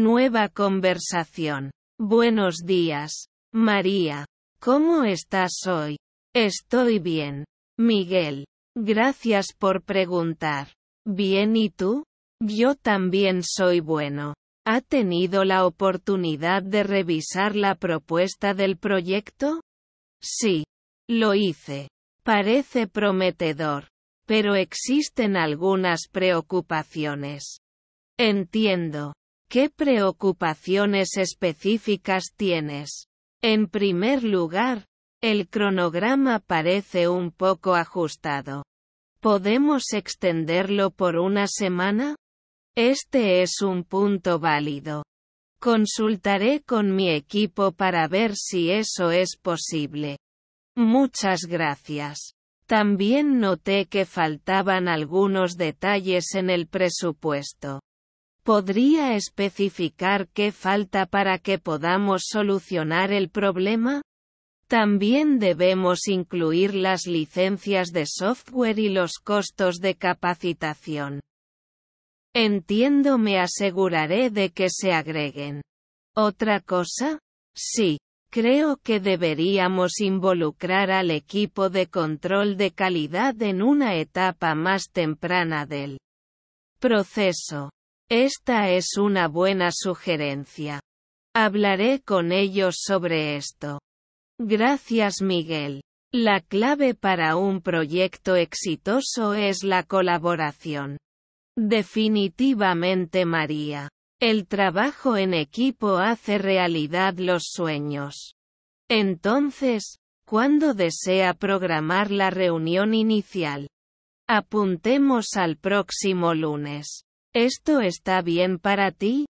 Nueva conversación. Buenos días, María. ¿Cómo estás hoy? Estoy bien. Miguel. Gracias por preguntar. Bien y tú? Yo también soy bueno. ¿Ha tenido la oportunidad de revisar la propuesta del proyecto? Sí. Lo hice. Parece prometedor. Pero existen algunas preocupaciones. Entiendo. ¿Qué preocupaciones específicas tienes? En primer lugar, el cronograma parece un poco ajustado. ¿Podemos extenderlo por una semana? Este es un punto válido. Consultaré con mi equipo para ver si eso es posible. Muchas gracias. También noté que faltaban algunos detalles en el presupuesto. ¿Podría especificar qué falta para que podamos solucionar el problema? También debemos incluir las licencias de software y los costos de capacitación. Entiendo, me aseguraré de que se agreguen. ¿Otra cosa? Sí, creo que deberíamos involucrar al equipo de control de calidad en una etapa más temprana del proceso. Esta es una buena sugerencia. Hablaré con ellos sobre esto. Gracias Miguel. La clave para un proyecto exitoso es la colaboración. Definitivamente María. El trabajo en equipo hace realidad los sueños. Entonces, ¿cuándo desea programar la reunión inicial? Apuntemos al próximo lunes. ¿Esto está bien para ti?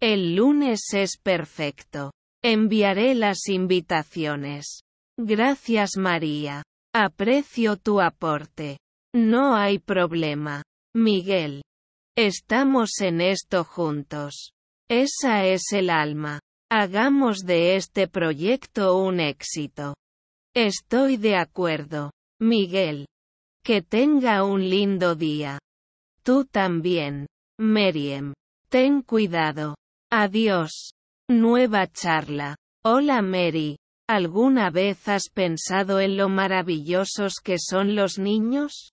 El lunes es perfecto. Enviaré las invitaciones. Gracias María. Aprecio tu aporte. No hay problema. Miguel. Estamos en esto juntos. Esa es el alma. Hagamos de este proyecto un éxito. Estoy de acuerdo. Miguel. Que tenga un lindo día. Tú también. Meriem. Ten cuidado. Adiós. Nueva charla. Hola Mary. ¿Alguna vez has pensado en lo maravillosos que son los niños?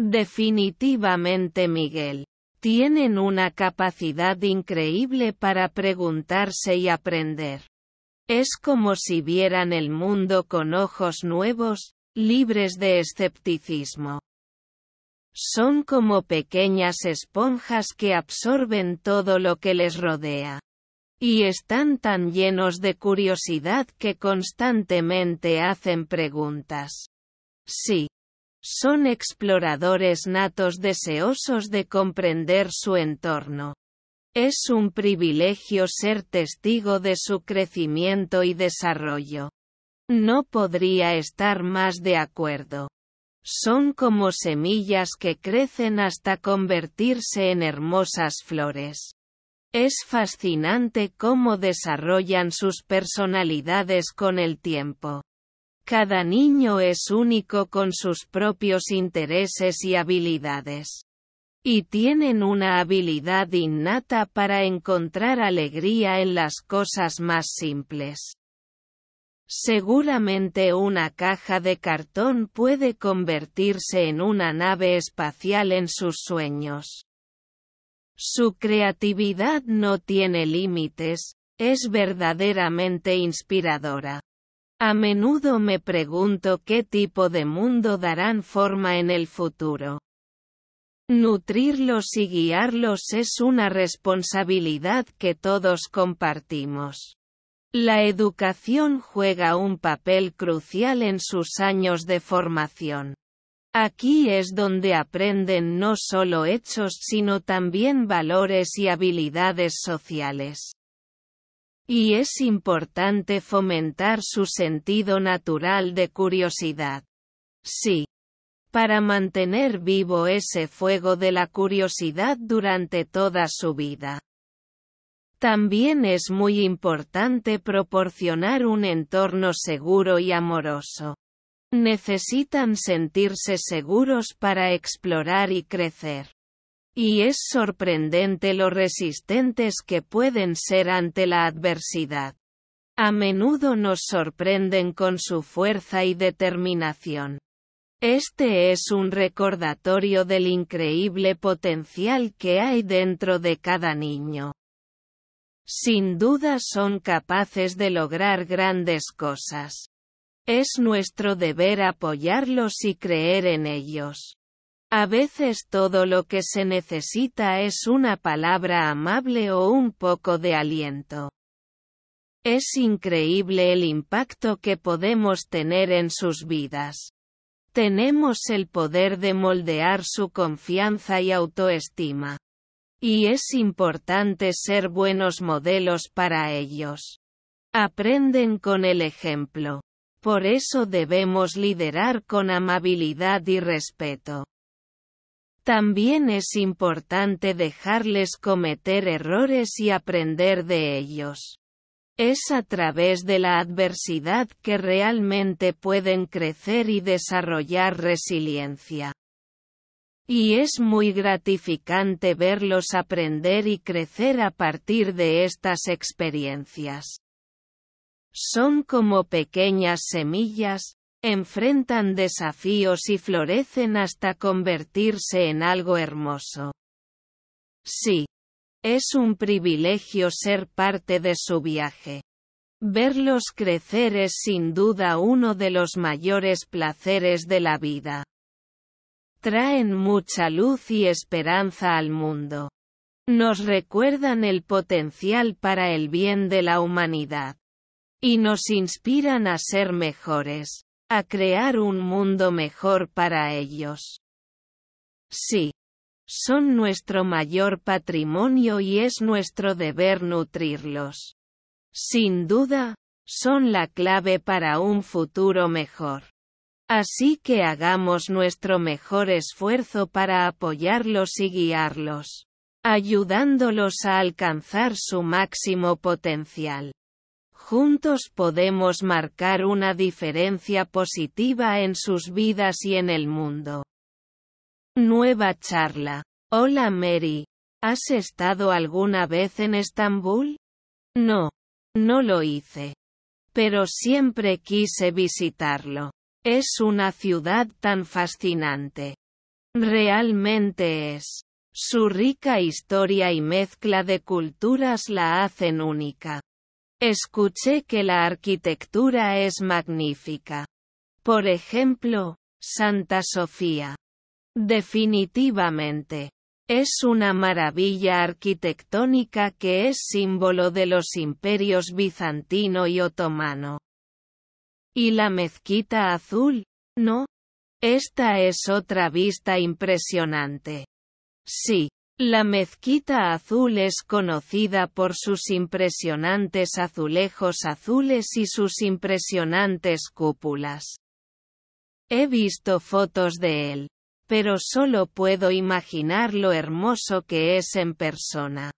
Definitivamente Miguel. Tienen una capacidad increíble para preguntarse y aprender. Es como si vieran el mundo con ojos nuevos, libres de escepticismo. Son como pequeñas esponjas que absorben todo lo que les rodea. Y están tan llenos de curiosidad que constantemente hacen preguntas. Sí. Son exploradores natos deseosos de comprender su entorno. Es un privilegio ser testigo de su crecimiento y desarrollo. No podría estar más de acuerdo. Son como semillas que crecen hasta convertirse en hermosas flores. Es fascinante cómo desarrollan sus personalidades con el tiempo. Cada niño es único con sus propios intereses y habilidades. Y tienen una habilidad innata para encontrar alegría en las cosas más simples. Seguramente una caja de cartón puede convertirse en una nave espacial en sus sueños. Su creatividad no tiene límites, es verdaderamente inspiradora. A menudo me pregunto qué tipo de mundo darán forma en el futuro. Nutrirlos y guiarlos es una responsabilidad que todos compartimos. La educación juega un papel crucial en sus años de formación. Aquí es donde aprenden no solo hechos sino también valores y habilidades sociales. Y es importante fomentar su sentido natural de curiosidad. Sí. Para mantener vivo ese fuego de la curiosidad durante toda su vida. También es muy importante proporcionar un entorno seguro y amoroso. Necesitan sentirse seguros para explorar y crecer. Y es sorprendente lo resistentes que pueden ser ante la adversidad. A menudo nos sorprenden con su fuerza y determinación. Este es un recordatorio del increíble potencial que hay dentro de cada niño. Sin duda son capaces de lograr grandes cosas. Es nuestro deber apoyarlos y creer en ellos. A veces todo lo que se necesita es una palabra amable o un poco de aliento. Es increíble el impacto que podemos tener en sus vidas. Tenemos el poder de moldear su confianza y autoestima y es importante ser buenos modelos para ellos. Aprenden con el ejemplo. Por eso debemos liderar con amabilidad y respeto. También es importante dejarles cometer errores y aprender de ellos. Es a través de la adversidad que realmente pueden crecer y desarrollar resiliencia. Y es muy gratificante verlos aprender y crecer a partir de estas experiencias. Son como pequeñas semillas, enfrentan desafíos y florecen hasta convertirse en algo hermoso. Sí. Es un privilegio ser parte de su viaje. Verlos crecer es sin duda uno de los mayores placeres de la vida traen mucha luz y esperanza al mundo. Nos recuerdan el potencial para el bien de la humanidad. Y nos inspiran a ser mejores, a crear un mundo mejor para ellos. Sí. Son nuestro mayor patrimonio y es nuestro deber nutrirlos. Sin duda, son la clave para un futuro mejor. Así que hagamos nuestro mejor esfuerzo para apoyarlos y guiarlos, ayudándolos a alcanzar su máximo potencial. Juntos podemos marcar una diferencia positiva en sus vidas y en el mundo. Nueva charla. Hola Mary. ¿Has estado alguna vez en Estambul? No. No lo hice. Pero siempre quise visitarlo. Es una ciudad tan fascinante. Realmente es. Su rica historia y mezcla de culturas la hacen única. Escuché que la arquitectura es magnífica. Por ejemplo, Santa Sofía. Definitivamente. Es una maravilla arquitectónica que es símbolo de los imperios bizantino y otomano. Y la mezquita azul, ¿no? Esta es otra vista impresionante. Sí, la mezquita azul es conocida por sus impresionantes azulejos azules y sus impresionantes cúpulas. He visto fotos de él, pero solo puedo imaginar lo hermoso que es en persona.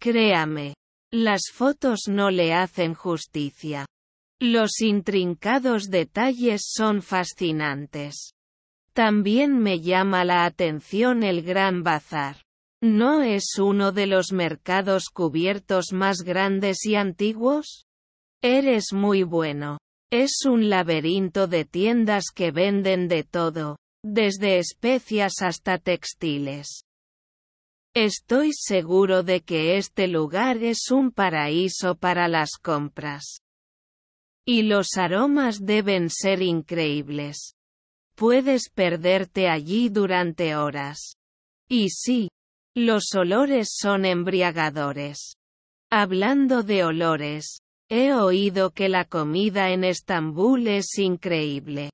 Créame, las fotos no le hacen justicia. Los intrincados detalles son fascinantes. También me llama la atención el Gran Bazar. ¿No es uno de los mercados cubiertos más grandes y antiguos? Eres muy bueno. Es un laberinto de tiendas que venden de todo, desde especias hasta textiles. Estoy seguro de que este lugar es un paraíso para las compras. Y los aromas deben ser increíbles. Puedes perderte allí durante horas. Y sí, los olores son embriagadores. Hablando de olores, he oído que la comida en Estambul es increíble.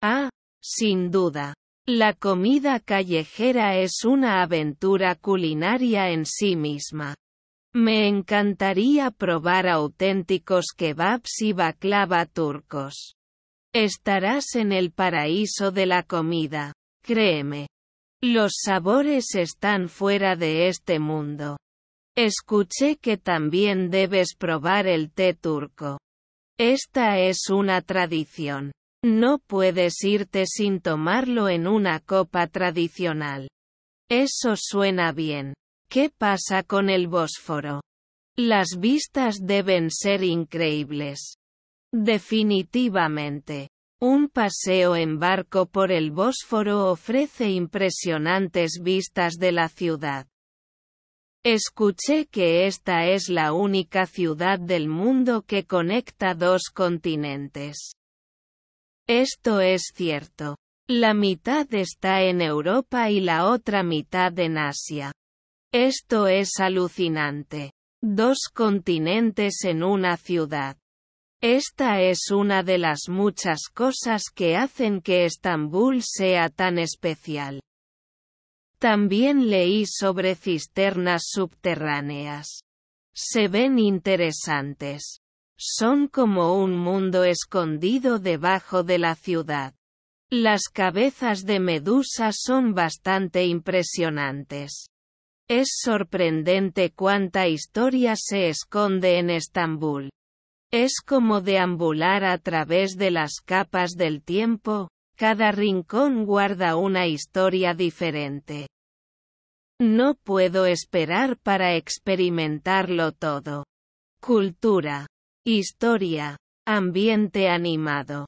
Ah, sin duda. La comida callejera es una aventura culinaria en sí misma. Me encantaría probar auténticos kebabs y baklava turcos. Estarás en el paraíso de la comida. Créeme. Los sabores están fuera de este mundo. Escuché que también debes probar el té turco. Esta es una tradición. No puedes irte sin tomarlo en una copa tradicional. Eso suena bien. ¿Qué pasa con el Bósforo? Las vistas deben ser increíbles. Definitivamente. Un paseo en barco por el Bósforo ofrece impresionantes vistas de la ciudad. Escuché que esta es la única ciudad del mundo que conecta dos continentes. Esto es cierto. La mitad está en Europa y la otra mitad en Asia. Esto es alucinante. Dos continentes en una ciudad. Esta es una de las muchas cosas que hacen que Estambul sea tan especial. También leí sobre cisternas subterráneas. Se ven interesantes. Son como un mundo escondido debajo de la ciudad. Las cabezas de medusa son bastante impresionantes. Es sorprendente cuánta historia se esconde en Estambul. Es como deambular a través de las capas del tiempo, cada rincón guarda una historia diferente. No puedo esperar para experimentarlo todo. Cultura, historia, ambiente animado.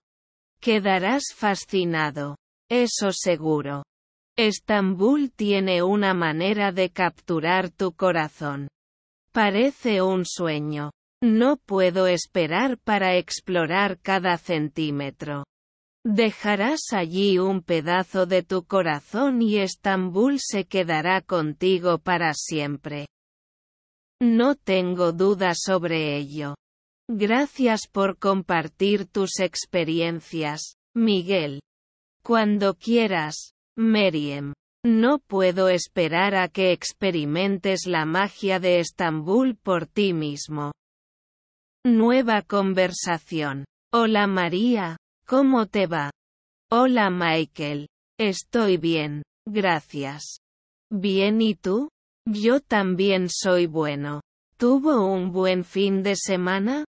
Quedarás fascinado. Eso seguro. Estambul tiene una manera de capturar tu corazón. Parece un sueño. No puedo esperar para explorar cada centímetro. Dejarás allí un pedazo de tu corazón y Estambul se quedará contigo para siempre. No tengo duda sobre ello. Gracias por compartir tus experiencias, Miguel. Cuando quieras. Meriem. No puedo esperar a que experimentes la magia de Estambul por ti mismo. Nueva conversación. Hola María, ¿cómo te va? Hola Michael. Estoy bien, gracias. Bien y tú? Yo también soy bueno. ¿Tuvo un buen fin de semana?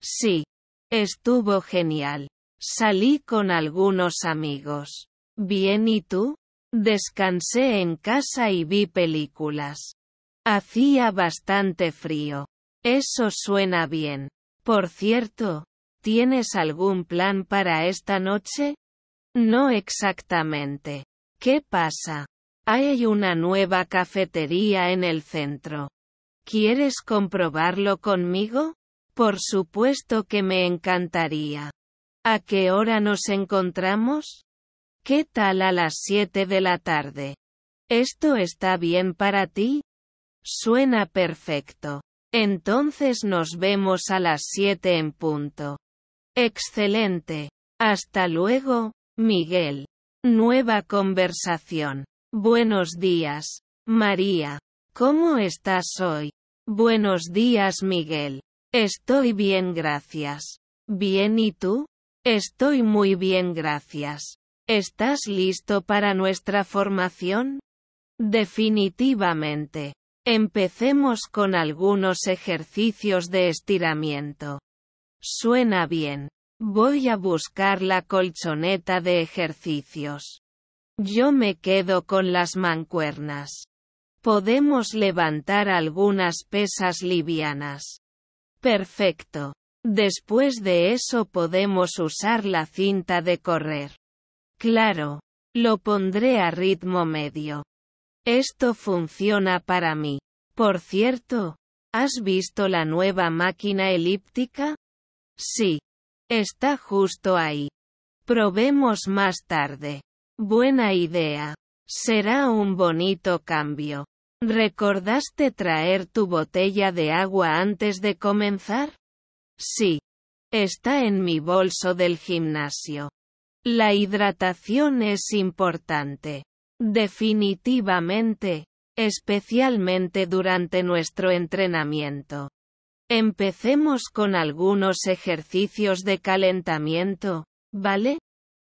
Sí. Estuvo genial. Salí con algunos amigos. Bien y tú? Descansé en casa y vi películas. Hacía bastante frío. Eso suena bien. Por cierto, ¿tienes algún plan para esta noche? No exactamente. ¿Qué pasa? Hay una nueva cafetería en el centro. ¿Quieres comprobarlo conmigo? Por supuesto que me encantaría. ¿A qué hora nos encontramos? ¿Qué tal a las 7 de la tarde? ¿Esto está bien para ti? Suena perfecto. Entonces nos vemos a las 7 en punto. Excelente. Hasta luego, Miguel. Nueva conversación. Buenos días, María. ¿Cómo estás hoy? Buenos días, Miguel. Estoy bien, gracias. ¿Bien y tú? Estoy muy bien, gracias. ¿Estás listo para nuestra formación? Definitivamente. Empecemos con algunos ejercicios de estiramiento. Suena bien. Voy a buscar la colchoneta de ejercicios. Yo me quedo con las mancuernas. Podemos levantar algunas pesas livianas. Perfecto. Después de eso podemos usar la cinta de correr. Claro. Lo pondré a ritmo medio. Esto funciona para mí. Por cierto, ¿has visto la nueva máquina elíptica? Sí. Está justo ahí. Probemos más tarde. Buena idea. Será un bonito cambio. ¿Recordaste traer tu botella de agua antes de comenzar? Sí. Está en mi bolso del gimnasio. La hidratación es importante. Definitivamente, especialmente durante nuestro entrenamiento. Empecemos con algunos ejercicios de calentamiento, ¿vale?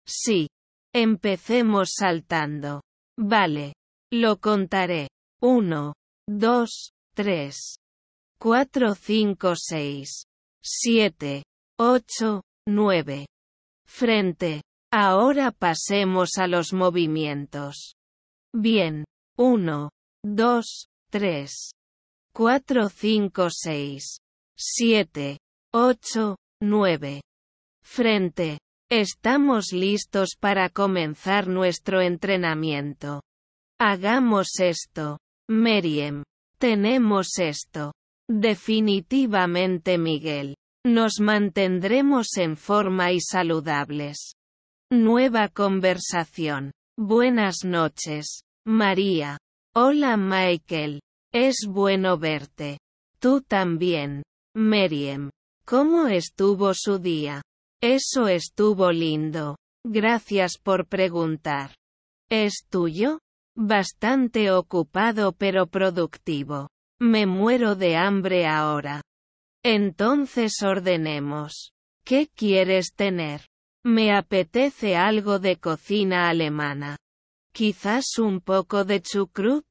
Sí. Empecemos saltando. Vale. Lo contaré. 1, 2, 3, 4, 5, 6, 7, 8, 9. Frente, Ahora pasemos a los movimientos. Bien. 1, 2, 3, 4, 5, 6, 7, 8, 9. Frente. Estamos listos para comenzar nuestro entrenamiento. Hagamos esto. Meriem. Tenemos esto. Definitivamente Miguel. Nos mantendremos en forma y saludables. Nueva conversación. Buenas noches, María. Hola Michael. Es bueno verte. Tú también. Meriem. ¿Cómo estuvo su día? Eso estuvo lindo. Gracias por preguntar. ¿Es tuyo? Bastante ocupado pero productivo. Me muero de hambre ahora. Entonces ordenemos. ¿Qué quieres tener? Me apetece algo de cocina alemana. Quizás un poco de chucrut.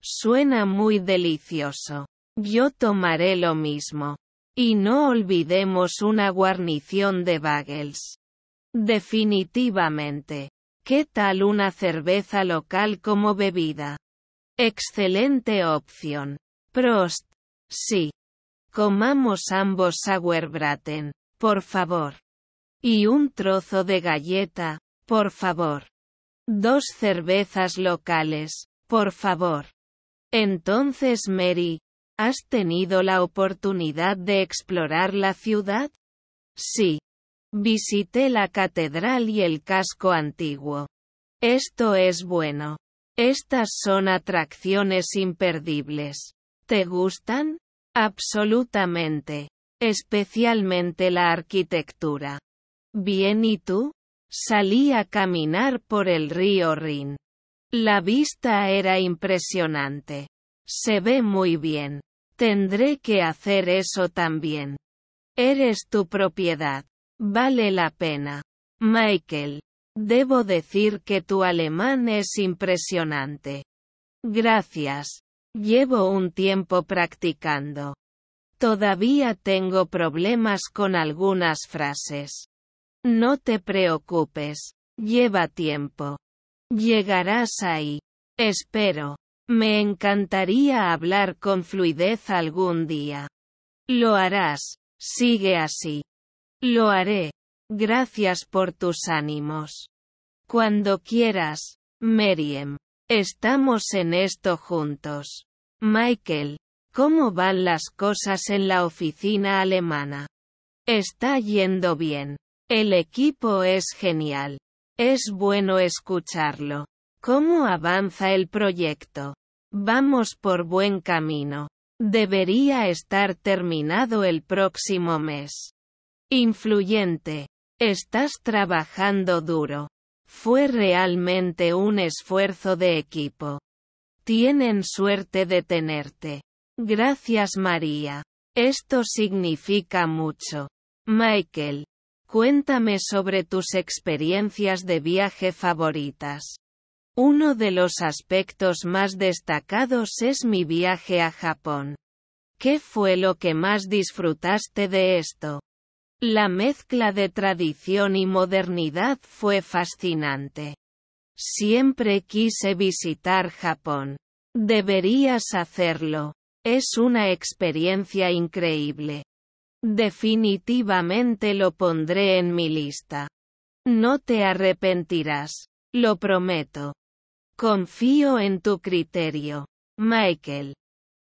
Suena muy delicioso. Yo tomaré lo mismo. Y no olvidemos una guarnición de bagels. Definitivamente. ¿Qué tal una cerveza local como bebida? Excelente opción. Prost. Sí. Comamos ambos sauerbraten, por favor. Y un trozo de galleta, por favor. Dos cervezas locales, por favor. Entonces, Mary, ¿has tenido la oportunidad de explorar la ciudad? Sí. Visité la catedral y el casco antiguo. Esto es bueno. Estas son atracciones imperdibles. ¿Te gustan? Absolutamente. Especialmente la arquitectura. Bien y tú? Salí a caminar por el río Rin. La vista era impresionante. Se ve muy bien. Tendré que hacer eso también. Eres tu propiedad. Vale la pena. Michael. Debo decir que tu alemán es impresionante. Gracias. Llevo un tiempo practicando. Todavía tengo problemas con algunas frases. No te preocupes. Lleva tiempo. Llegarás ahí. Espero. Me encantaría hablar con fluidez algún día. Lo harás. Sigue así. Lo haré. Gracias por tus ánimos. Cuando quieras, Meriem. Estamos en esto juntos. Michael, ¿cómo van las cosas en la oficina alemana? Está yendo bien. El equipo es genial. Es bueno escucharlo. ¿Cómo avanza el proyecto? Vamos por buen camino. Debería estar terminado el próximo mes. Influyente. Estás trabajando duro. Fue realmente un esfuerzo de equipo. Tienen suerte de tenerte. Gracias María. Esto significa mucho. Michael. Cuéntame sobre tus experiencias de viaje favoritas. Uno de los aspectos más destacados es mi viaje a Japón. ¿Qué fue lo que más disfrutaste de esto? La mezcla de tradición y modernidad fue fascinante. Siempre quise visitar Japón. Deberías hacerlo. Es una experiencia increíble. Definitivamente lo pondré en mi lista. No te arrepentirás. Lo prometo. Confío en tu criterio. Michael.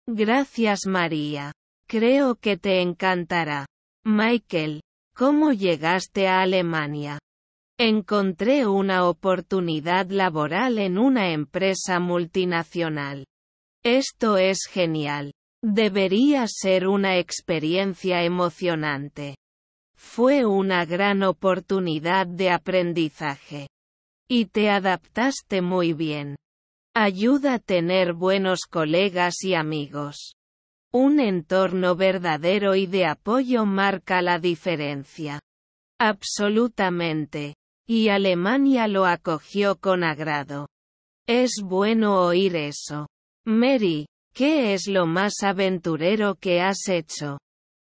Gracias María. Creo que te encantará. Michael. ¿Cómo llegaste a Alemania? Encontré una oportunidad laboral en una empresa multinacional. Esto es genial. Debería ser una experiencia emocionante. Fue una gran oportunidad de aprendizaje. Y te adaptaste muy bien. Ayuda a tener buenos colegas y amigos. Un entorno verdadero y de apoyo marca la diferencia. Absolutamente. Y Alemania lo acogió con agrado. Es bueno oír eso. Mary, ¿Qué es lo más aventurero que has hecho?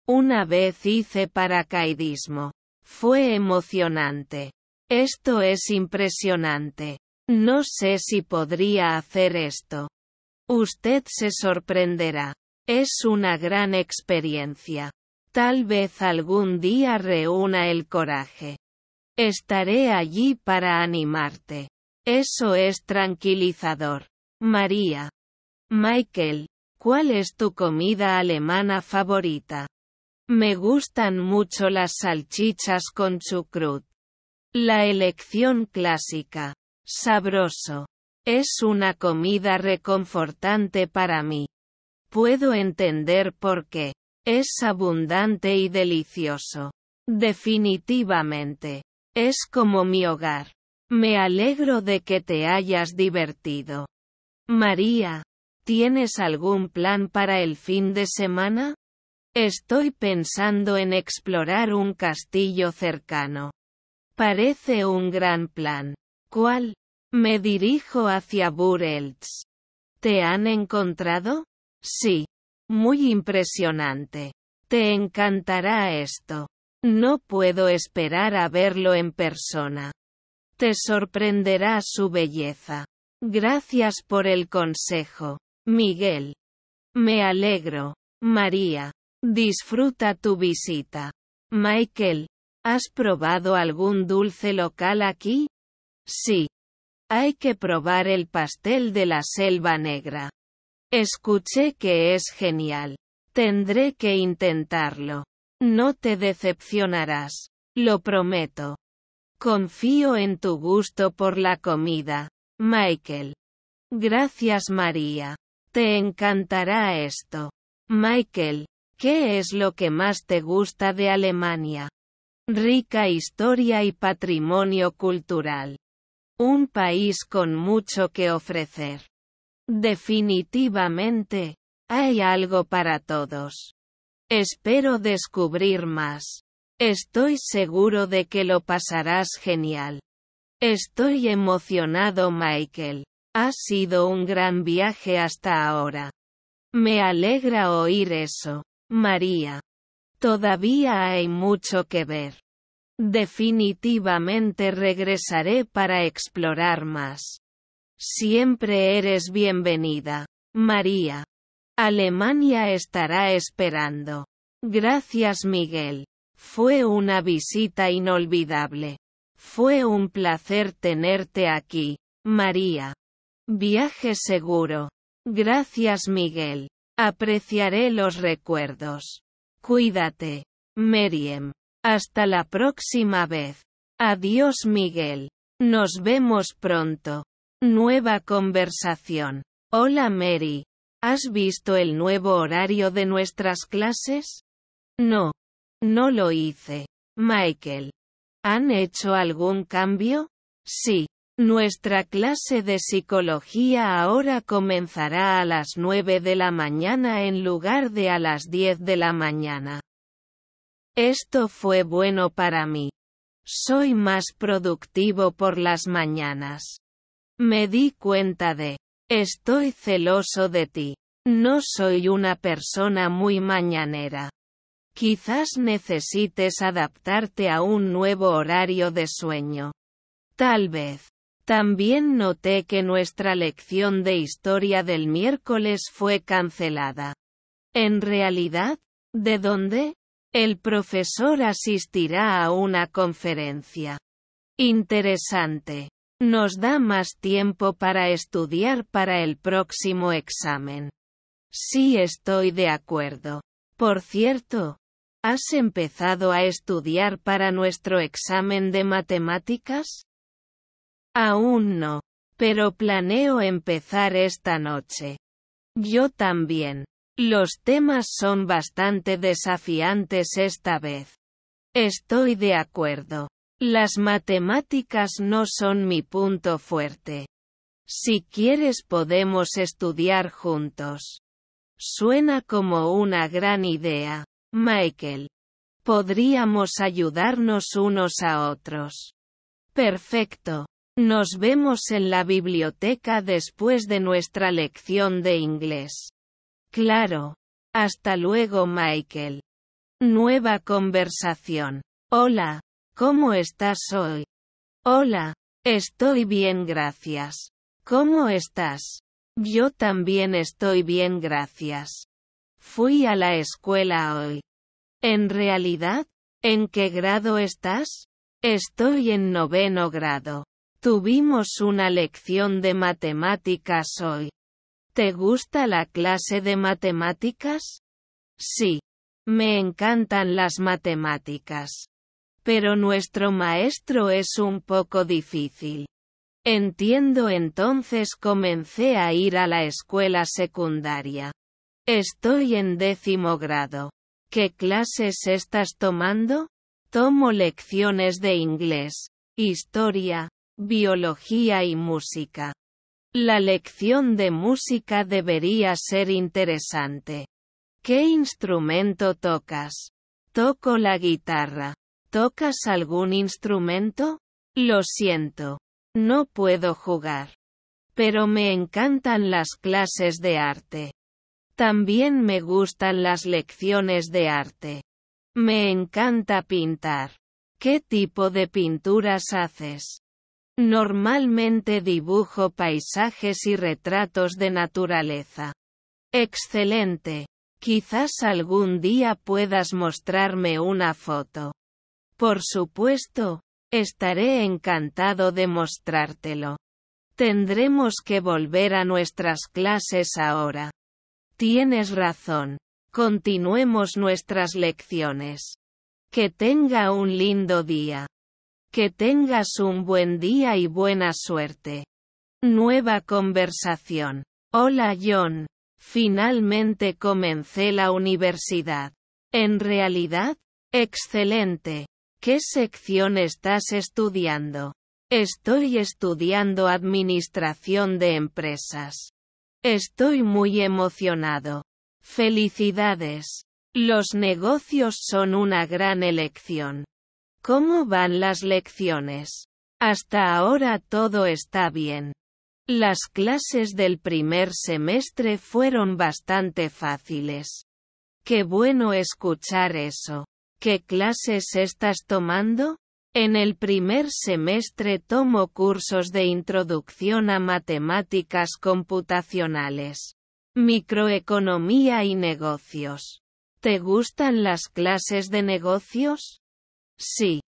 Una vez hice paracaidismo. Fue emocionante. Esto es impresionante. No sé si podría hacer esto. Usted se sorprenderá. Es una gran experiencia. Tal vez algún día reúna el coraje. Estaré allí para animarte. Eso es tranquilizador. María. Michael, ¿cuál es tu comida alemana favorita? Me gustan mucho las salchichas con chucrut. La elección clásica. Sabroso. Es una comida reconfortante para mí. Puedo entender por qué. Es abundante y delicioso. Definitivamente. Es como mi hogar. Me alegro de que te hayas divertido. María, ¿Tienes algún plan para el fin de semana? Estoy pensando en explorar un castillo cercano. Parece un gran plan. ¿Cuál? Me dirijo hacia Burelts. ¿Te han encontrado? Sí. Muy impresionante. Te encantará esto. No puedo esperar a verlo en persona. Te sorprenderá su belleza. Gracias por el consejo. Miguel. Me alegro. María. Disfruta tu visita. Michael. ¿Has probado algún dulce local aquí? Sí. Hay que probar el pastel de la selva negra. Escuché que es genial. Tendré que intentarlo. No te decepcionarás. Lo prometo. Confío en tu gusto por la comida, Michael. Gracias María. Te encantará esto. Michael, ¿qué es lo que más te gusta de Alemania? Rica historia y patrimonio cultural. Un país con mucho que ofrecer. Definitivamente, hay algo para todos. Espero descubrir más. Estoy seguro de que lo pasarás genial. Estoy emocionado, Michael. Ha sido un gran viaje hasta ahora. Me alegra oír eso, María. Todavía hay mucho que ver. Definitivamente regresaré para explorar más. Siempre eres bienvenida, María. Alemania estará esperando. Gracias Miguel. Fue una visita inolvidable. Fue un placer tenerte aquí, María. Viaje seguro. Gracias Miguel. Apreciaré los recuerdos. Cuídate. Miriam. Hasta la próxima vez. Adiós Miguel. Nos vemos pronto. Nueva conversación. Hola Mary. ¿Has visto el nuevo horario de nuestras clases? No. No lo hice. Michael. ¿Han hecho algún cambio? Sí. Nuestra clase de psicología ahora comenzará a las 9 de la mañana en lugar de a las 10 de la mañana. Esto fue bueno para mí. Soy más productivo por las mañanas. Me di cuenta de, estoy celoso de ti. No soy una persona muy mañanera. Quizás necesites adaptarte a un nuevo horario de sueño. Tal vez. También noté que nuestra lección de historia del miércoles fue cancelada. En realidad, ¿de dónde? El profesor asistirá a una conferencia. Interesante. Nos da más tiempo para estudiar para el próximo examen. Sí estoy de acuerdo. Por cierto, ¿has empezado a estudiar para nuestro examen de matemáticas? Aún no. Pero planeo empezar esta noche. Yo también. Los temas son bastante desafiantes esta vez. Estoy de acuerdo. Las matemáticas no son mi punto fuerte. Si quieres podemos estudiar juntos. Suena como una gran idea, Michael. Podríamos ayudarnos unos a otros. Perfecto. Nos vemos en la biblioteca después de nuestra lección de inglés. Claro. Hasta luego, Michael. Nueva conversación. Hola. ¿Cómo estás hoy? Hola. Estoy bien, gracias. ¿Cómo estás? Yo también estoy bien, gracias. Fui a la escuela hoy. ¿En realidad? ¿En qué grado estás? Estoy en noveno grado. Tuvimos una lección de matemáticas hoy. ¿Te gusta la clase de matemáticas? Sí. Me encantan las matemáticas. Pero nuestro maestro es un poco difícil. Entiendo entonces comencé a ir a la escuela secundaria. Estoy en décimo grado. ¿Qué clases estás tomando? Tomo lecciones de inglés, historia, Biología y música. La lección de música debería ser interesante. ¿Qué instrumento tocas? Toco la guitarra. ¿Tocas algún instrumento? Lo siento. No puedo jugar. Pero me encantan las clases de arte. También me gustan las lecciones de arte. Me encanta pintar. ¿Qué tipo de pinturas haces? Normalmente dibujo paisajes y retratos de naturaleza. Excelente. Quizás algún día puedas mostrarme una foto. Por supuesto, estaré encantado de mostrártelo. Tendremos que volver a nuestras clases ahora. Tienes razón. Continuemos nuestras lecciones. Que tenga un lindo día. Que tengas un buen día y buena suerte. Nueva conversación. Hola John. Finalmente comencé la universidad. En realidad, excelente. ¿Qué sección estás estudiando? Estoy estudiando Administración de Empresas. Estoy muy emocionado. Felicidades. Los negocios son una gran elección. ¿Cómo van las lecciones? Hasta ahora todo está bien. Las clases del primer semestre fueron bastante fáciles. Qué bueno escuchar eso. ¿Qué clases estás tomando? En el primer semestre tomo cursos de introducción a matemáticas computacionales, microeconomía y negocios. ¿Te gustan las clases de negocios? Sí.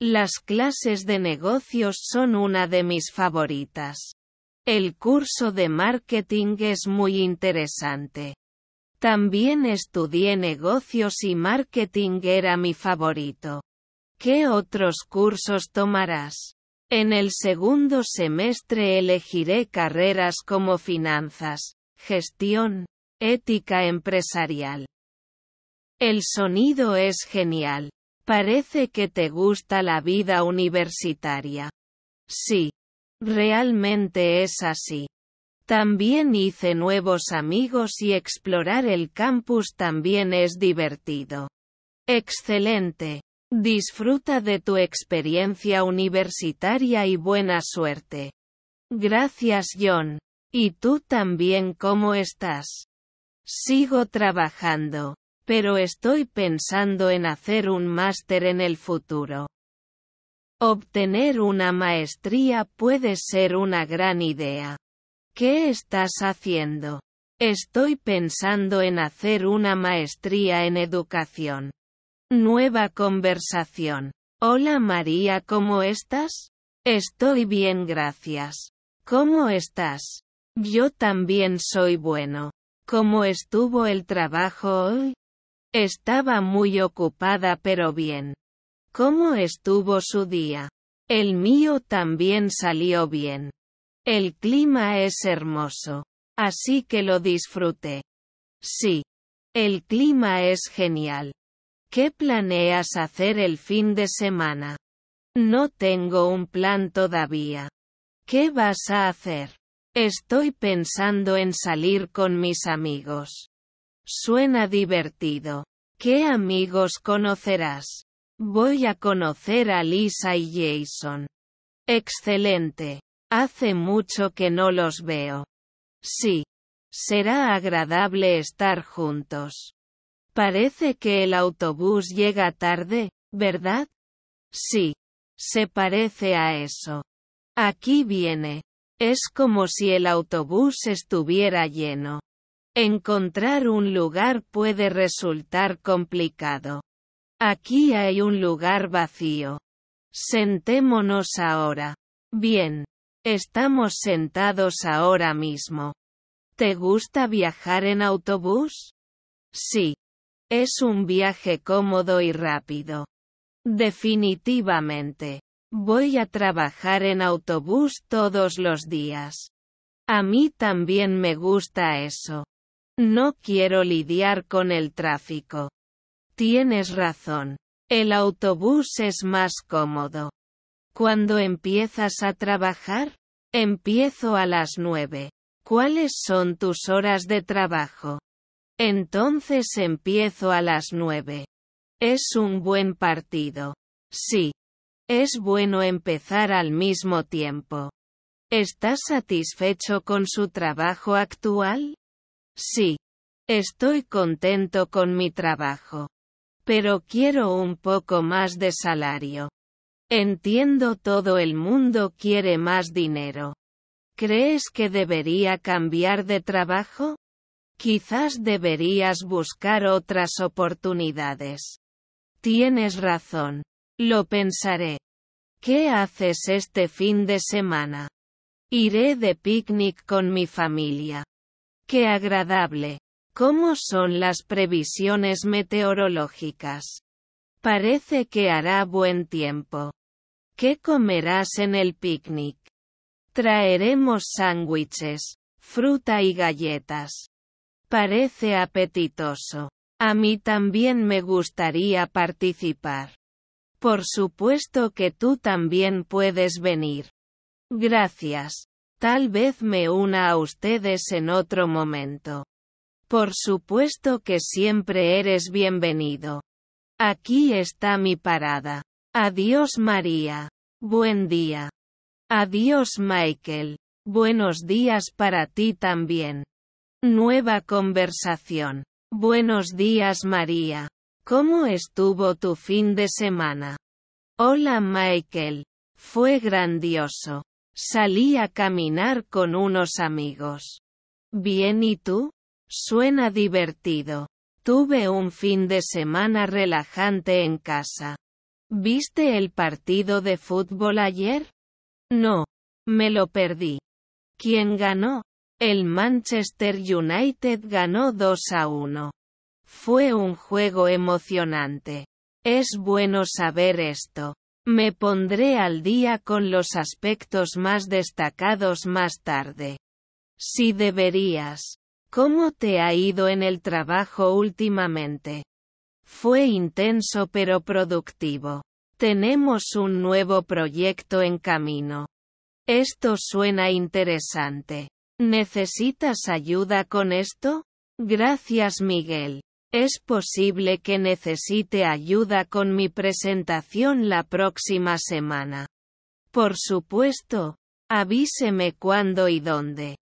Las clases de negocios son una de mis favoritas. El curso de marketing es muy interesante. También estudié negocios y marketing era mi favorito. ¿Qué otros cursos tomarás? En el segundo semestre elegiré carreras como finanzas, gestión, ética empresarial. El sonido es genial. Parece que te gusta la vida universitaria. Sí. Realmente es así. También hice nuevos amigos y explorar el campus también es divertido. Excelente. Disfruta de tu experiencia universitaria y buena suerte. Gracias John. ¿Y tú también cómo estás? Sigo trabajando pero estoy pensando en hacer un máster en el futuro. Obtener una maestría puede ser una gran idea. ¿Qué estás haciendo? Estoy pensando en hacer una maestría en educación. Nueva conversación. Hola María, ¿cómo estás? Estoy bien, gracias. ¿Cómo estás? Yo también soy bueno. ¿Cómo estuvo el trabajo hoy? Estaba muy ocupada pero bien. ¿Cómo estuvo su día? El mío también salió bien. El clima es hermoso. Así que lo disfruté. Sí. El clima es genial. ¿Qué planeas hacer el fin de semana? No tengo un plan todavía. ¿Qué vas a hacer? Estoy pensando en salir con mis amigos. Suena divertido. ¿Qué amigos conocerás? Voy a conocer a Lisa y Jason. Excelente. Hace mucho que no los veo. Sí. Será agradable estar juntos. Parece que el autobús llega tarde, ¿verdad? Sí. Se parece a eso. Aquí viene. Es como si el autobús estuviera lleno. Encontrar un lugar puede resultar complicado. Aquí hay un lugar vacío. Sentémonos ahora. Bien. Estamos sentados ahora mismo. ¿Te gusta viajar en autobús? Sí. Es un viaje cómodo y rápido. Definitivamente. Voy a trabajar en autobús todos los días. A mí también me gusta eso. No quiero lidiar con el tráfico. Tienes razón. El autobús es más cómodo. ¿Cuándo empiezas a trabajar? Empiezo a las nueve. ¿Cuáles son tus horas de trabajo? Entonces empiezo a las nueve. Es un buen partido. Sí. Es bueno empezar al mismo tiempo. ¿Estás satisfecho con su trabajo actual? Sí. Estoy contento con mi trabajo. Pero quiero un poco más de salario. Entiendo todo el mundo quiere más dinero. ¿Crees que debería cambiar de trabajo? Quizás deberías buscar otras oportunidades. Tienes razón. Lo pensaré. ¿Qué haces este fin de semana? Iré de picnic con mi familia. Qué agradable. ¿Cómo son las previsiones meteorológicas? Parece que hará buen tiempo. ¿Qué comerás en el picnic? Traeremos sándwiches, fruta y galletas. Parece apetitoso. A mí también me gustaría participar. Por supuesto que tú también puedes venir. Gracias. Tal vez me una a ustedes en otro momento. Por supuesto que siempre eres bienvenido. Aquí está mi parada. Adiós María. Buen día. Adiós Michael. Buenos días para ti también. Nueva conversación. Buenos días María. ¿Cómo estuvo tu fin de semana? Hola Michael. Fue grandioso. Salí a caminar con unos amigos. Bien y tú? Suena divertido. Tuve un fin de semana relajante en casa. ¿Viste el partido de fútbol ayer? No. Me lo perdí. ¿Quién ganó? El Manchester United ganó 2 a 1. Fue un juego emocionante. Es bueno saber esto. Me pondré al día con los aspectos más destacados más tarde. Si deberías. ¿Cómo te ha ido en el trabajo últimamente? Fue intenso pero productivo. Tenemos un nuevo proyecto en camino. Esto suena interesante. ¿Necesitas ayuda con esto? Gracias Miguel. Es posible que necesite ayuda con mi presentación la próxima semana. Por supuesto, avíseme cuándo y dónde.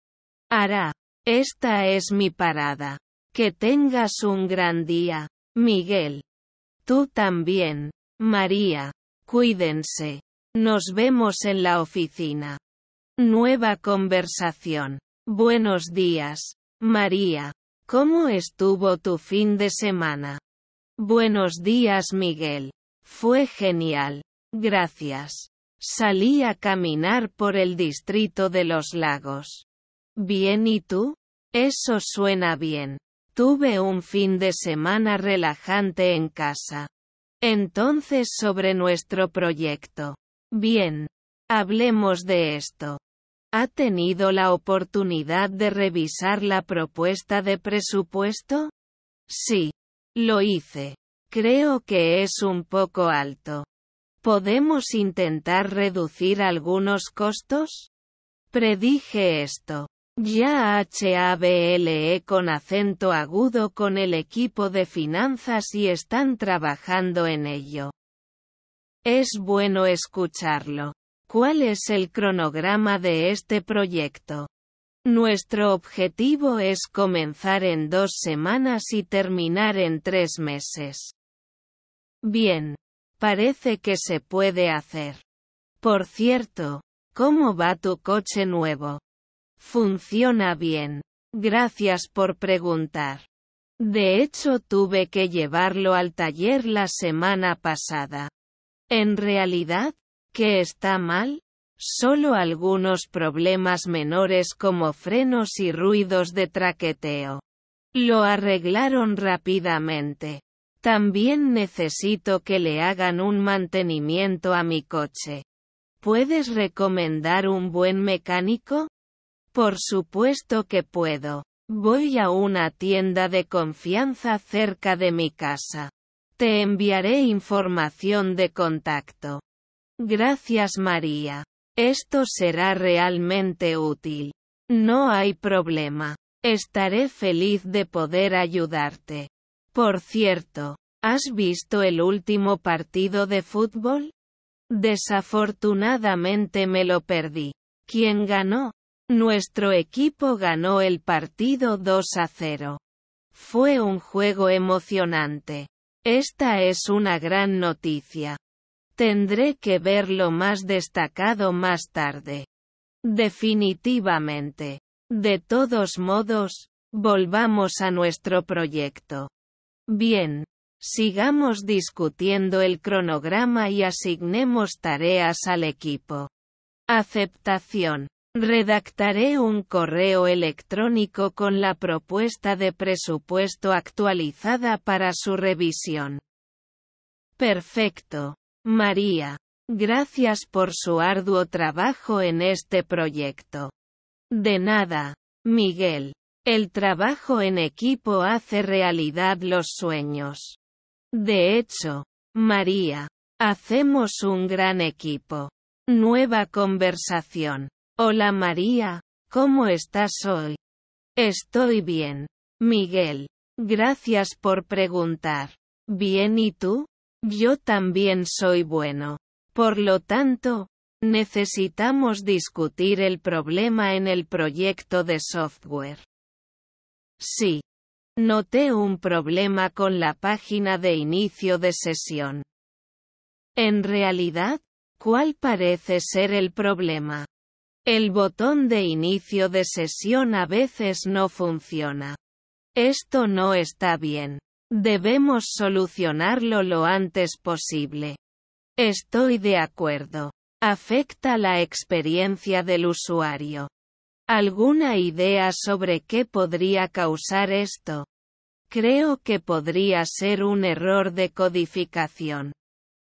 Hará. Esta es mi parada. Que tengas un gran día, Miguel. Tú también, María. Cuídense. Nos vemos en la oficina. Nueva conversación. Buenos días, María. ¿Cómo estuvo tu fin de semana? Buenos días Miguel. Fue genial. Gracias. Salí a caminar por el distrito de los lagos. Bien y tú? Eso suena bien. Tuve un fin de semana relajante en casa. Entonces sobre nuestro proyecto. Bien. Hablemos de esto. ¿Ha tenido la oportunidad de revisar la propuesta de presupuesto? Sí. Lo hice. Creo que es un poco alto. ¿Podemos intentar reducir algunos costos? Predije esto. Ya HABLE con acento agudo con el equipo de finanzas y están trabajando en ello. Es bueno escucharlo. ¿Cuál es el cronograma de este proyecto? Nuestro objetivo es comenzar en dos semanas y terminar en tres meses. Bien. Parece que se puede hacer. Por cierto, ¿cómo va tu coche nuevo? Funciona bien. Gracias por preguntar. De hecho, tuve que llevarlo al taller la semana pasada. En realidad, ¿Qué está mal? Solo algunos problemas menores como frenos y ruidos de traqueteo. Lo arreglaron rápidamente. También necesito que le hagan un mantenimiento a mi coche. ¿Puedes recomendar un buen mecánico? Por supuesto que puedo. Voy a una tienda de confianza cerca de mi casa. Te enviaré información de contacto. Gracias María. Esto será realmente útil. No hay problema. Estaré feliz de poder ayudarte. Por cierto, ¿has visto el último partido de fútbol? Desafortunadamente me lo perdí. ¿Quién ganó? Nuestro equipo ganó el partido 2 a 0. Fue un juego emocionante. Esta es una gran noticia. Tendré que verlo más destacado más tarde. Definitivamente. De todos modos, volvamos a nuestro proyecto. Bien. Sigamos discutiendo el cronograma y asignemos tareas al equipo. Aceptación. Redactaré un correo electrónico con la propuesta de presupuesto actualizada para su revisión. Perfecto. María. Gracias por su arduo trabajo en este proyecto. De nada, Miguel. El trabajo en equipo hace realidad los sueños. De hecho, María, hacemos un gran equipo. Nueva conversación. Hola María, ¿cómo estás hoy? Estoy bien. Miguel, gracias por preguntar. ¿Bien y tú? Yo también soy bueno. Por lo tanto, necesitamos discutir el problema en el proyecto de software. Sí. Noté un problema con la página de inicio de sesión. En realidad, ¿cuál parece ser el problema? El botón de inicio de sesión a veces no funciona. Esto no está bien. Debemos solucionarlo lo antes posible. Estoy de acuerdo. Afecta la experiencia del usuario. ¿Alguna idea sobre qué podría causar esto? Creo que podría ser un error de codificación.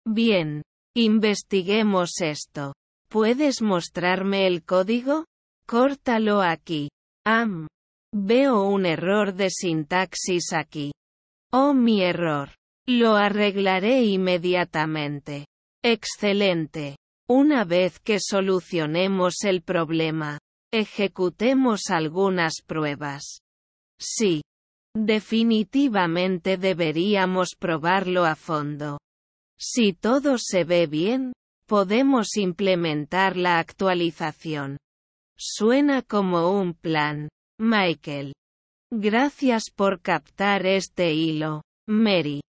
Bien, investiguemos esto. ¿Puedes mostrarme el código? Córtalo aquí. Am. Veo un error de sintaxis aquí. Oh mi error. Lo arreglaré inmediatamente. Excelente. Una vez que solucionemos el problema, ejecutemos algunas pruebas. Sí. Definitivamente deberíamos probarlo a fondo. Si todo se ve bien, podemos implementar la actualización. Suena como un plan, Michael. Gracias por captar este hilo, Mary.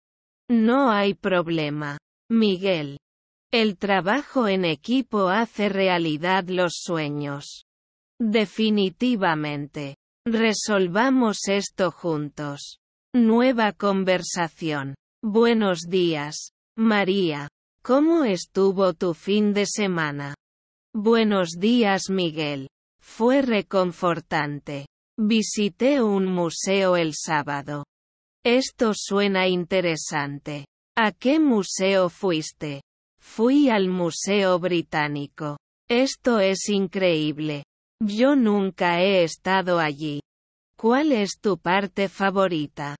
No hay problema. Miguel. El trabajo en equipo hace realidad los sueños. Definitivamente. Resolvamos esto juntos. Nueva conversación. Buenos días, María. ¿Cómo estuvo tu fin de semana? Buenos días, Miguel. Fue reconfortante. Visité un museo el sábado. Esto suena interesante. ¿A qué museo fuiste? Fui al Museo Británico. Esto es increíble. Yo nunca he estado allí. ¿Cuál es tu parte favorita?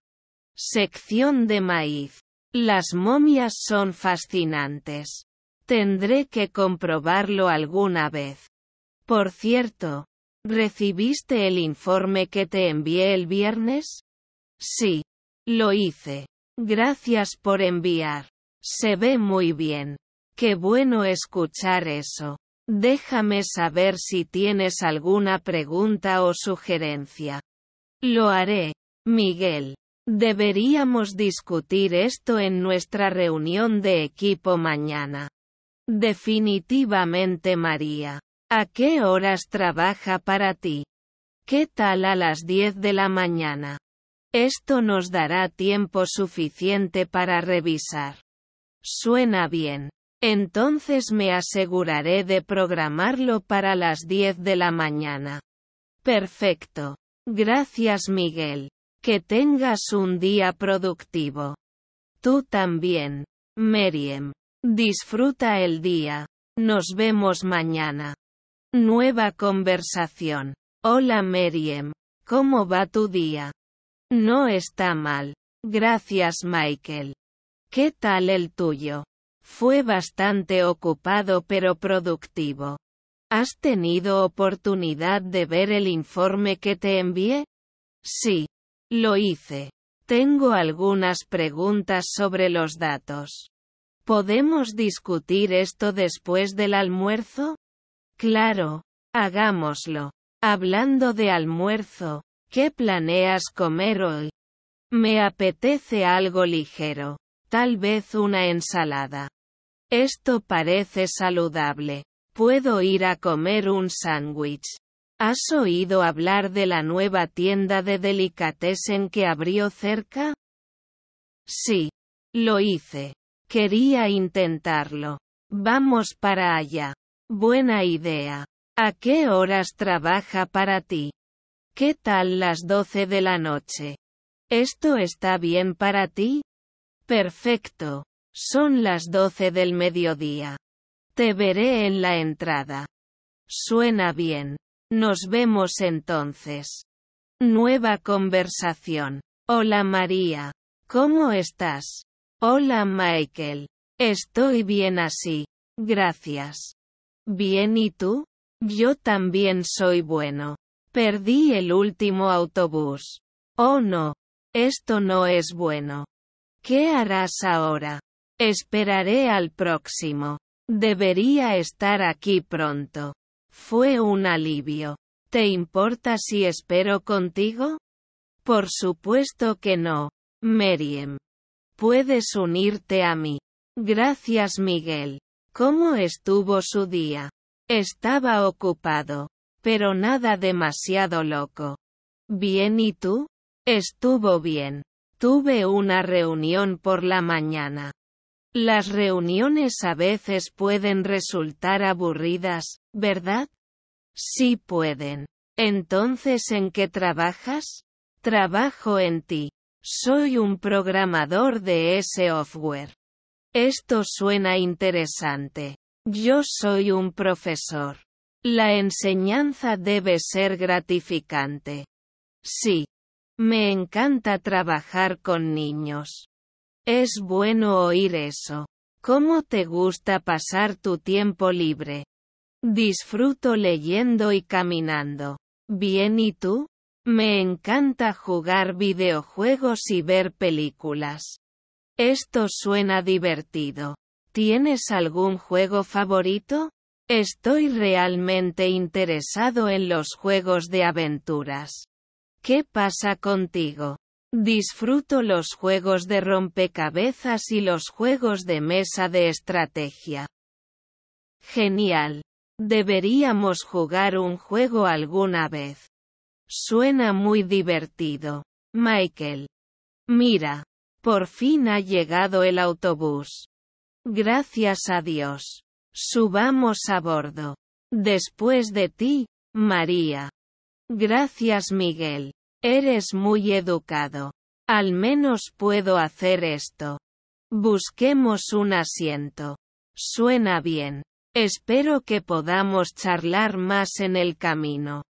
Sección de maíz. Las momias son fascinantes. Tendré que comprobarlo alguna vez. Por cierto, ¿Recibiste el informe que te envié el viernes? Sí. Lo hice. Gracias por enviar. Se ve muy bien. Qué bueno escuchar eso. Déjame saber si tienes alguna pregunta o sugerencia. Lo haré, Miguel. Deberíamos discutir esto en nuestra reunión de equipo mañana. Definitivamente María. ¿A qué horas trabaja para ti? ¿Qué tal a las 10 de la mañana? Esto nos dará tiempo suficiente para revisar. Suena bien. Entonces me aseguraré de programarlo para las 10 de la mañana. Perfecto. Gracias Miguel. Que tengas un día productivo. Tú también. Meriem. Disfruta el día. Nos vemos mañana. Nueva conversación. Hola Meriem. ¿Cómo va tu día? No está mal. Gracias Michael. ¿Qué tal el tuyo? Fue bastante ocupado pero productivo. ¿Has tenido oportunidad de ver el informe que te envié? Sí. Lo hice. Tengo algunas preguntas sobre los datos. ¿Podemos discutir esto después del almuerzo? Claro. Hagámoslo. Hablando de almuerzo, ¿qué planeas comer hoy? Me apetece algo ligero. Tal vez una ensalada. Esto parece saludable. Puedo ir a comer un sándwich. ¿Has oído hablar de la nueva tienda de delicatessen que abrió cerca? Sí. Lo hice. Quería intentarlo. Vamos para allá. Buena idea. ¿A qué horas trabaja para ti? ¿Qué tal las 12 de la noche? ¿Esto está bien para ti? Perfecto. Son las 12 del mediodía. Te veré en la entrada. Suena bien. Nos vemos entonces. Nueva conversación. Hola María. ¿Cómo estás? Hola Michael. Estoy bien así. Gracias. Bien y tú? Yo también soy bueno. Perdí el último autobús. Oh no. Esto no es bueno. ¿Qué harás ahora? Esperaré al próximo. Debería estar aquí pronto. Fue un alivio. ¿Te importa si espero contigo? Por supuesto que no, Meriem. Puedes unirte a mí. Gracias, Miguel. ¿Cómo estuvo su día? Estaba ocupado, pero nada demasiado loco. ¿Bien y tú? Estuvo bien. Tuve una reunión por la mañana. Las reuniones a veces pueden resultar aburridas, ¿verdad? Sí pueden. Entonces, ¿en qué trabajas? Trabajo en ti. Soy un programador de ese software. Esto suena interesante. Yo soy un profesor. La enseñanza debe ser gratificante. Sí. Me encanta trabajar con niños. Es bueno oír eso. ¿Cómo te gusta pasar tu tiempo libre? Disfruto leyendo y caminando. Bien, ¿y tú? Me encanta jugar videojuegos y ver películas. Esto suena divertido. ¿Tienes algún juego favorito? Estoy realmente interesado en los juegos de aventuras. ¿Qué pasa contigo? Disfruto los juegos de rompecabezas y los juegos de mesa de estrategia. Genial. Deberíamos jugar un juego alguna vez. Suena muy divertido. Michael. Mira, por fin ha llegado el autobús. Gracias a Dios. Subamos a bordo. Después de ti, María. Gracias Miguel. Eres muy educado. Al menos puedo hacer esto. Busquemos un asiento. Suena bien. Espero que podamos charlar más en el camino.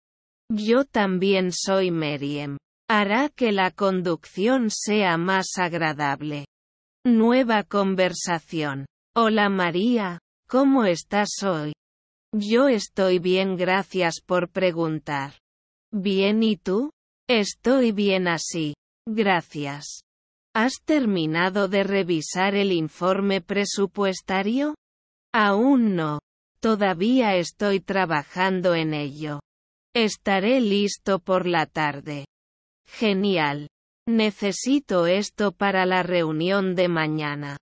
Yo también soy Meriem hará que la conducción sea más agradable. Nueva conversación. Hola María, ¿cómo estás hoy? Yo estoy bien, gracias por preguntar. ¿Bien y tú? Estoy bien así. Gracias. ¿Has terminado de revisar el informe presupuestario? Aún no. Todavía estoy trabajando en ello. Estaré listo por la tarde. Genial. Necesito esto para la reunión de mañana.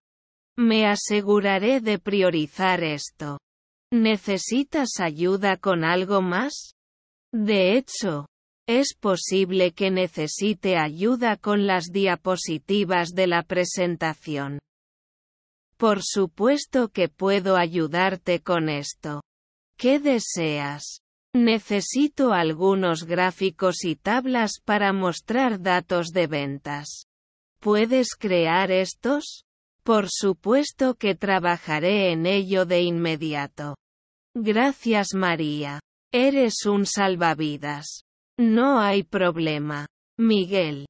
Me aseguraré de priorizar esto. ¿Necesitas ayuda con algo más? De hecho, es posible que necesite ayuda con las diapositivas de la presentación. Por supuesto que puedo ayudarte con esto. ¿Qué deseas? Necesito algunos gráficos y tablas para mostrar datos de ventas. ¿Puedes crear estos? Por supuesto que trabajaré en ello de inmediato. Gracias María. Eres un salvavidas. No hay problema. Miguel.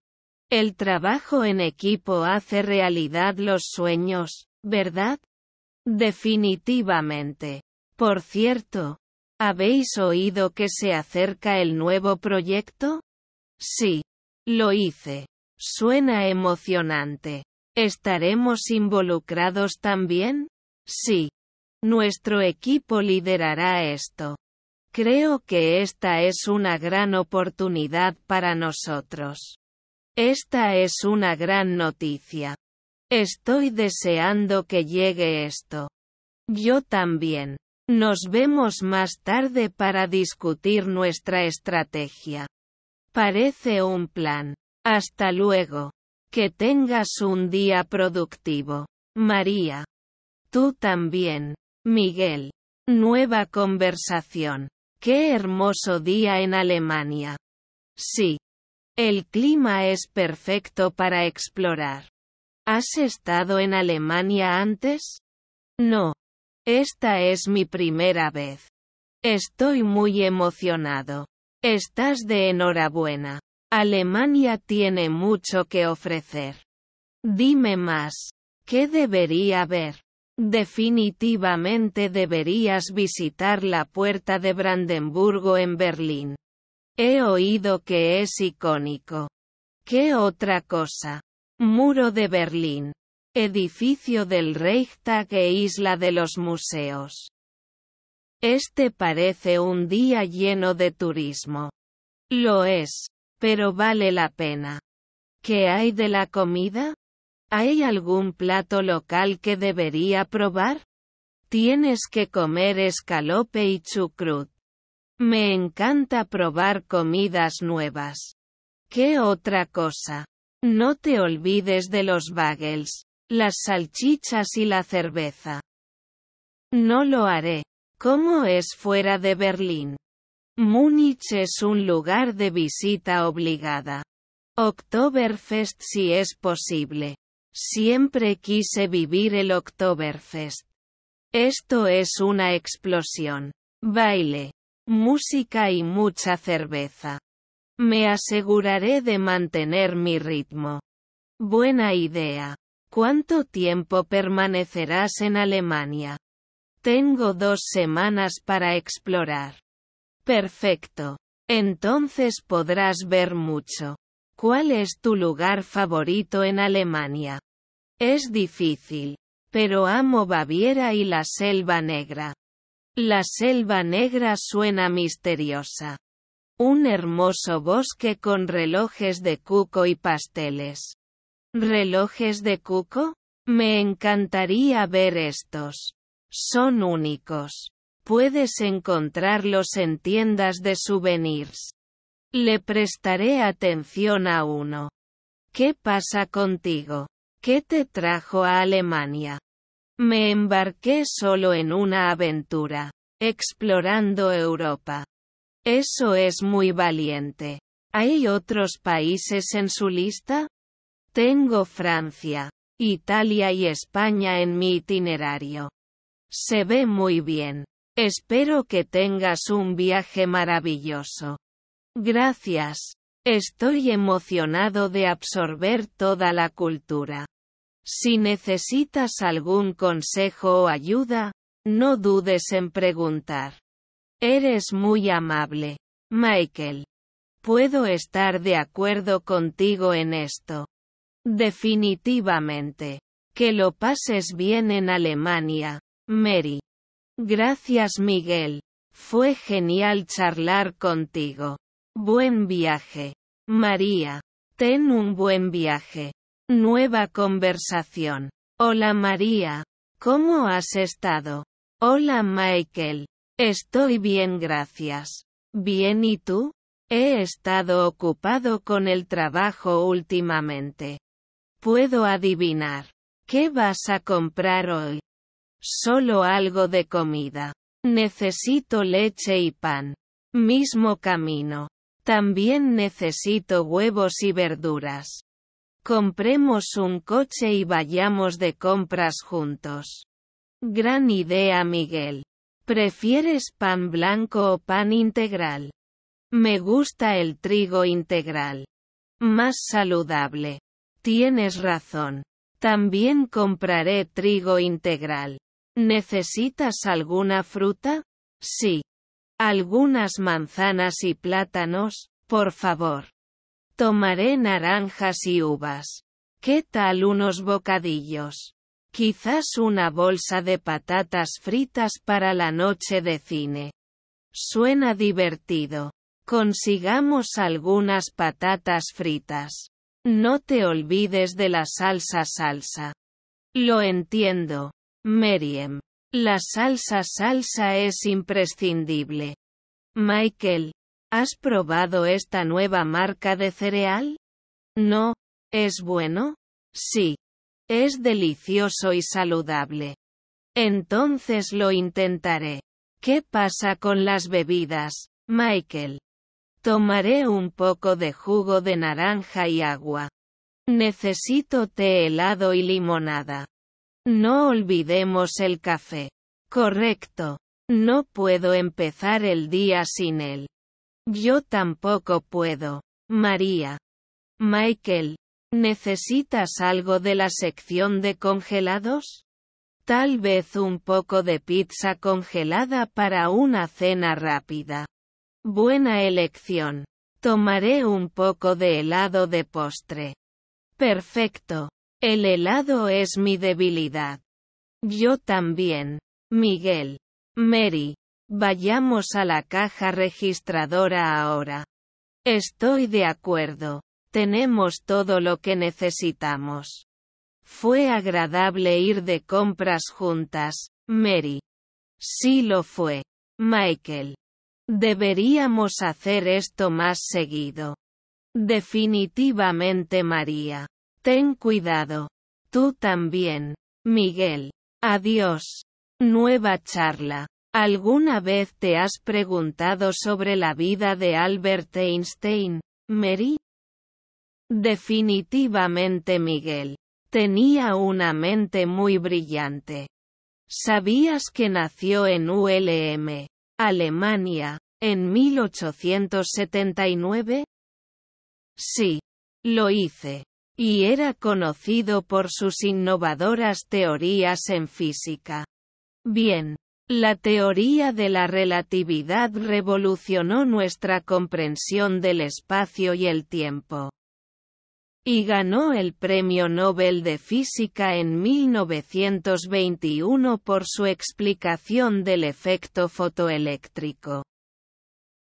El trabajo en equipo hace realidad los sueños, ¿verdad? Definitivamente. Por cierto, ¿Habéis oído que se acerca el nuevo proyecto? Sí. Lo hice. Suena emocionante. ¿Estaremos involucrados también? Sí. Nuestro equipo liderará esto. Creo que esta es una gran oportunidad para nosotros. Esta es una gran noticia. Estoy deseando que llegue esto. Yo también. Nos vemos más tarde para discutir nuestra estrategia. Parece un plan. Hasta luego. Que tengas un día productivo. María. Tú también. Miguel. Nueva conversación. Qué hermoso día en Alemania. Sí. El clima es perfecto para explorar. ¿Has estado en Alemania antes? No. Esta es mi primera vez. Estoy muy emocionado. Estás de enhorabuena. Alemania tiene mucho que ofrecer. Dime más. ¿Qué debería ver? Definitivamente deberías visitar la puerta de Brandenburgo en Berlín. He oído que es icónico. ¿Qué otra cosa? Muro de Berlín. Edificio del Reichstag e Isla de los Museos. Este parece un día lleno de turismo. Lo es, pero vale la pena. ¿Qué hay de la comida? ¿Hay algún plato local que debería probar? Tienes que comer escalope y chucrut. Me encanta probar comidas nuevas. ¿Qué otra cosa? No te olvides de los bagels las salchichas y la cerveza. No lo haré. ¿Cómo es fuera de Berlín? Múnich es un lugar de visita obligada. Oktoberfest si es posible. Siempre quise vivir el Oktoberfest. Esto es una explosión. Baile, música y mucha cerveza. Me aseguraré de mantener mi ritmo. Buena idea. ¿Cuánto tiempo permanecerás en Alemania? Tengo dos semanas para explorar. Perfecto. Entonces podrás ver mucho. ¿Cuál es tu lugar favorito en Alemania? Es difícil. Pero amo Baviera y la Selva Negra. La Selva Negra suena misteriosa. Un hermoso bosque con relojes de cuco y pasteles. ¿Relojes de cuco? Me encantaría ver estos. Son únicos. Puedes encontrarlos en tiendas de souvenirs. Le prestaré atención a uno. ¿Qué pasa contigo? ¿Qué te trajo a Alemania? Me embarqué solo en una aventura, explorando Europa. Eso es muy valiente. ¿Hay otros países en su lista? Tengo Francia, Italia y España en mi itinerario. Se ve muy bien. Espero que tengas un viaje maravilloso. Gracias. Estoy emocionado de absorber toda la cultura. Si necesitas algún consejo o ayuda, no dudes en preguntar. Eres muy amable. Michael. Puedo estar de acuerdo contigo en esto. Definitivamente. Que lo pases bien en Alemania, Mary. Gracias Miguel. Fue genial charlar contigo. Buen viaje. María. Ten un buen viaje. Nueva conversación. Hola María. ¿Cómo has estado? Hola Michael. Estoy bien gracias. Bien ¿y tú? He estado ocupado con el trabajo últimamente. Puedo adivinar. ¿Qué vas a comprar hoy? Solo algo de comida. Necesito leche y pan. Mismo camino. También necesito huevos y verduras. Compremos un coche y vayamos de compras juntos. Gran idea, Miguel. ¿Prefieres pan blanco o pan integral? Me gusta el trigo integral. Más saludable. Tienes razón. También compraré trigo integral. ¿Necesitas alguna fruta? Sí. Algunas manzanas y plátanos, por favor. Tomaré naranjas y uvas. ¿Qué tal unos bocadillos? Quizás una bolsa de patatas fritas para la noche de cine. Suena divertido. Consigamos algunas patatas fritas. No te olvides de la salsa salsa. Lo entiendo. Meriem. La salsa salsa es imprescindible. Michael, ¿has probado esta nueva marca de cereal? No. ¿Es bueno? Sí. Es delicioso y saludable. Entonces lo intentaré. ¿Qué pasa con las bebidas, Michael? Tomaré un poco de jugo de naranja y agua. Necesito té helado y limonada. No olvidemos el café. Correcto. No puedo empezar el día sin él. Yo tampoco puedo. María. Michael. ¿Necesitas algo de la sección de congelados? Tal vez un poco de pizza congelada para una cena rápida. Buena elección. Tomaré un poco de helado de postre. Perfecto. El helado es mi debilidad. Yo también. Miguel. Mary. Vayamos a la caja registradora ahora. Estoy de acuerdo. Tenemos todo lo que necesitamos. Fue agradable ir de compras juntas, Mary. Sí lo fue. Michael. Deberíamos hacer esto más seguido. Definitivamente María. Ten cuidado. Tú también. Miguel. Adiós. Nueva charla. ¿Alguna vez te has preguntado sobre la vida de Albert Einstein, Mary? Definitivamente Miguel. Tenía una mente muy brillante. ¿Sabías que nació en ULM, Alemania, en 1879? Sí, lo hice. Y era conocido por sus innovadoras teorías en física. Bien, la teoría de la relatividad revolucionó nuestra comprensión del espacio y el tiempo y ganó el Premio Nobel de Física en 1921 por su explicación del efecto fotoeléctrico.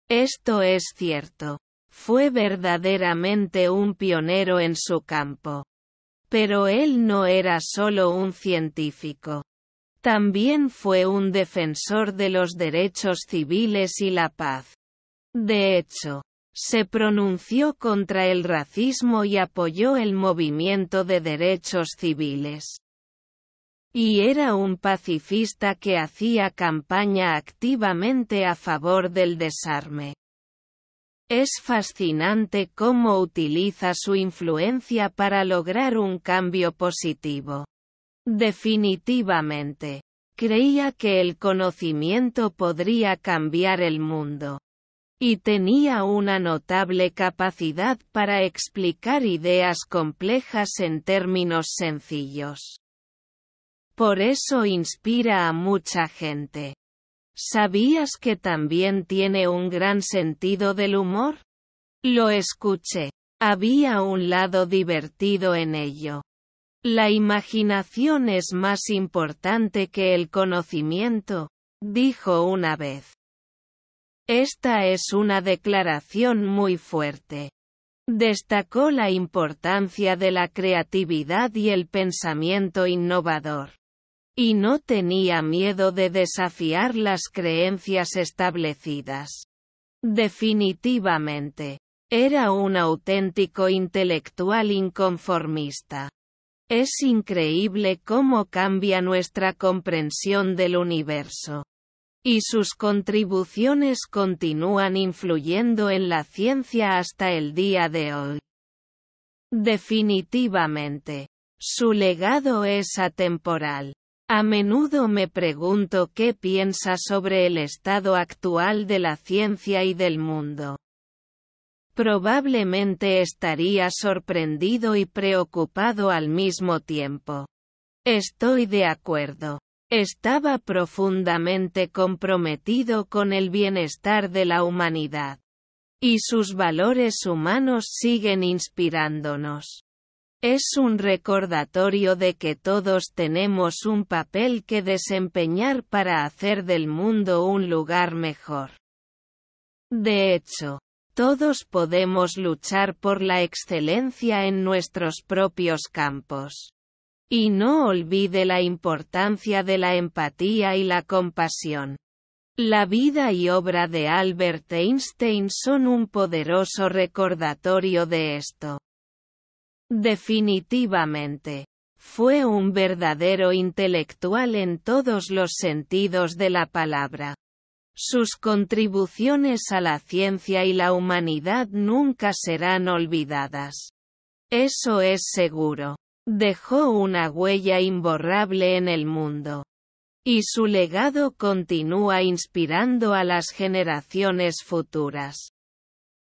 Esto es cierto. Fue verdaderamente un pionero en su campo. Pero él no era solo un científico. También fue un defensor de los derechos civiles y la paz. De hecho, se pronunció contra el racismo y apoyó el movimiento de derechos civiles. Y era un pacifista que hacía campaña activamente a favor del desarme. Es fascinante cómo utiliza su influencia para lograr un cambio positivo. Definitivamente. Creía que el conocimiento podría cambiar el mundo y tenía una notable capacidad para explicar ideas complejas en términos sencillos. Por eso inspira a mucha gente. ¿Sabías que también tiene un gran sentido del humor? Lo escuché. Había un lado divertido en ello. La imaginación es más importante que el conocimiento, dijo una vez. Esta es una declaración muy fuerte. Destacó la importancia de la creatividad y el pensamiento innovador. Y no tenía miedo de desafiar las creencias establecidas. Definitivamente. Era un auténtico intelectual inconformista. Es increíble cómo cambia nuestra comprensión del universo y sus contribuciones continúan influyendo en la ciencia hasta el día de hoy. Definitivamente, su legado es atemporal. A menudo me pregunto qué piensa sobre el estado actual de la ciencia y del mundo. Probablemente estaría sorprendido y preocupado al mismo tiempo. Estoy de acuerdo. Estaba profundamente comprometido con el bienestar de la humanidad. Y sus valores humanos siguen inspirándonos. Es un recordatorio de que todos tenemos un papel que desempeñar para hacer del mundo un lugar mejor. De hecho, todos podemos luchar por la excelencia en nuestros propios campos. Y no olvide la importancia de la empatía y la compasión. La vida y obra de Albert Einstein son un poderoso recordatorio de esto. Definitivamente. Fue un verdadero intelectual en todos los sentidos de la palabra. Sus contribuciones a la ciencia y la humanidad nunca serán olvidadas. Eso es seguro. Dejó una huella imborrable en el mundo. Y su legado continúa inspirando a las generaciones futuras.